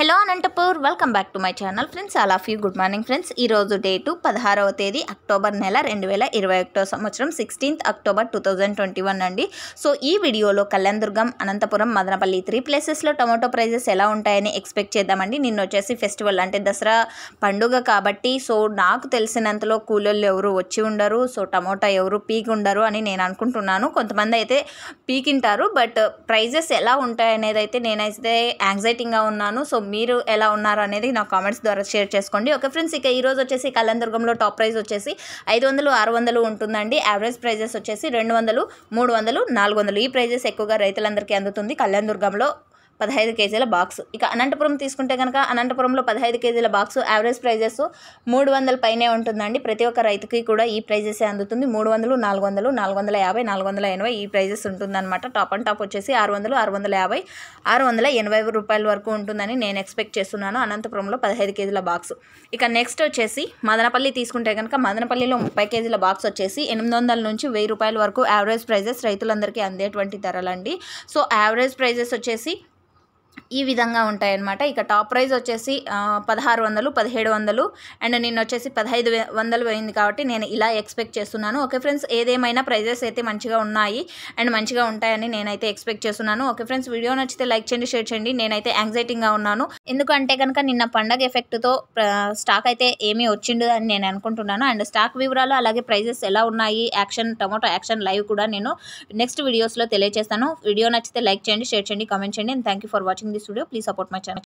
hello Anantapur welcome back to my channel friends all of you good morning friends ఈరోజు date పదహారవ తేదీ October నెల రెండు వేల ఇరవై ఒకటో సంవత్సరం sixteenth October two thousand twenty one అండి సో ఈ వీడియోలో దుర్గం అనంతపురం మదనపల్లి త్రీ ప్లేసెస్లో టొమాటో ప్రైజెస్ ఎలా ఉంటాయని ఎక్స్పెక్ట్ చేద్దామండి నిన్న వచ్చేసి ఫెస్టివల్ అంటే దసరా పండుగ కాబట్టి సో నాకు తెలిసినంతలో కూలోళ్ళు ఎవరు వచ్చి ఉండరు సో టమోటా ఎవరు పీక్ ఉండరు అని నేను అనుకుంటున్నాను కొంతమంది అయితే పీకింటారు బట్ ప్రైజెస్ ఎలా ఉంటాయనేది అయితే నేనైతే యాంగ్జైటీగా ఉన్నాను సో మీరు ఎలా ఉన్నారు అనేది నా కామెంట్స్ ద్వారా షేర్ చేసుకోండి ఓకే ఫ్రెండ్స్ ఇక ఈరోజు వచ్చేసి కలందుర్గంలో టాప్ ప్రైస్ వచ్చేసి ఐదు వందలు ఆరు వందలు ఉంటుందండి యావరేజ్ ప్రైజెస్ వచ్చేసి రెండు వందలు మూడు వందలు నాలుగు వందలు ఈ ప్రైజెస్ ఎక్కువగా రైతులందరికీ అందుతుంది కళ్యాణ్ దుర్గంలో పదహైదు కేజీల బాక్స్ ఇక అనంతపురం తీసుకుంటే కనుక అనంతపురంలో పదహైదు కేజీల బాక్స్ యావరేజ్ ప్రైజెస్ మూడు వందల పైనే ఉంటుందండి ప్రతి ఒక్క రైతుకి కూడా ఈ ప్రైజెసే అందుతుంది మూడు వందలు నాలుగు వందలు నాలుగు వందల యాభై నాలుగు వందల ఎనభై ఈ ప్రైజెస్ ఉంటుందన్నమాట టాప్ అండ్ టాప్ వచ్చేసి ఆరు వందలు ఆరు వందల యాభై ఆరు వందల ఎనభై రూపాయల వరకు ఉంటుందని నేను ఎక్స్పెక్ట్ చేస్తున్నాను అనంతపురంలో పదహైదు కేజీల బాక్స్ ఇక నెక్స్ట్ వచ్చేసి మదనపల్లి తీసుకుంటే కనుక మదనపల్లిలో ముప్పై కేజీల బాక్స్ వచ్చేసి ఎనిమిది వందల నుంచి వెయ్యి రూపాయల వరకు యావరేజ్ ప్రైజెస్ రైతులందరికీ అందేటువంటి ధరలండి సో యావరేజ్ ప్రైజెస్ వచ్చేసి ఈ విధంగా ఉంటాయన్నమాట ఇక టాప్ ప్రైజ్ వచ్చేసి పదహారు వందలు పదిహేడు వందలు అండ్ నేను వచ్చేసి పదహైదు వందలు పోయింది కాబట్టి నేను ఇలా ఎక్స్పెక్ట్ చేస్తున్నాను ఓకే ఫ్రెండ్స్ ఏదేమైనా ప్రైజెస్ అయితే మంచిగా ఉన్నాయి అండ్ మంచిగా ఉంటాయని నేనైతే ఎక్స్పెక్ట్ చేస్తున్నాను ఓకే ఫ్రెండ్స్ వీడియో నచ్చితే లైక్ చేయండి షేర్ చేయండి నేనైతే యాంగ్జైటీగా ఉన్నాను ఎందుకంటే కనుక నిన్న పండగ ఎఫెక్ట్తో స్టాక్ అయితే ఏమీ వచ్చిండు అని నేను అనుకుంటున్నాను అండ్ స్టాక్ వివరాలు అలాగే ప్రైజెస్ ఎలా ఉన్నాయి యాక్షన్ టొమాటో యాక్షన్ లైవ్ కూడా నేను నెక్స్ట్ వీడియోస్లో తెలియజేస్తాను వీడియో నచ్చితే లైక్ చేయండి షేర్ చేయండి కామెంట్ చేయండి and thank for watching watching this video please support my channel